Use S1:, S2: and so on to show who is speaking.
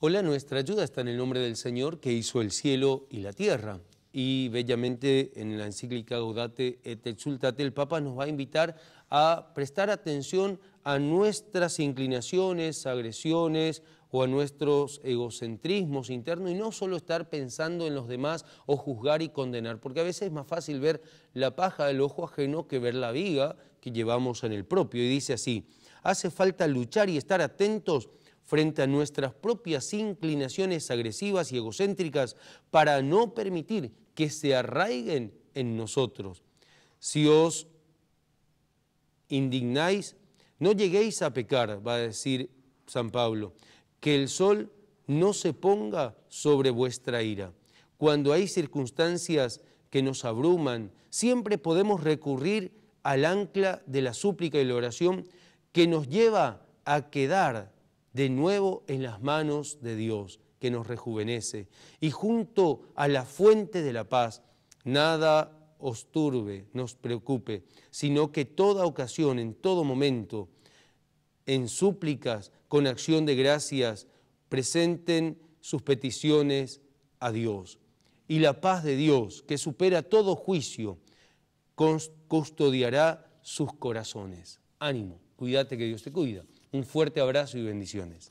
S1: Hola, nuestra ayuda está en el nombre del Señor que hizo el cielo y la tierra. Y bellamente en la encíclica Gaudate et Exultate el Papa nos va a invitar a prestar atención a nuestras inclinaciones, agresiones o a nuestros egocentrismos internos y no solo estar pensando en los demás o juzgar y condenar, porque a veces es más fácil ver la paja del ojo ajeno que ver la viga que llevamos en el propio. Y dice así, hace falta luchar y estar atentos frente a nuestras propias inclinaciones agresivas y egocéntricas para no permitir que se arraiguen en nosotros. Si os indignáis, no lleguéis a pecar, va a decir San Pablo, que el sol no se ponga sobre vuestra ira. Cuando hay circunstancias que nos abruman, siempre podemos recurrir al ancla de la súplica y la oración que nos lleva a quedar de nuevo en las manos de Dios, que nos rejuvenece. Y junto a la fuente de la paz, nada os turbe, nos preocupe, sino que toda ocasión, en todo momento, en súplicas, con acción de gracias, presenten sus peticiones a Dios. Y la paz de Dios, que supera todo juicio, custodiará sus corazones. Ánimo, cuídate que Dios te cuida. Un fuerte abrazo y bendiciones.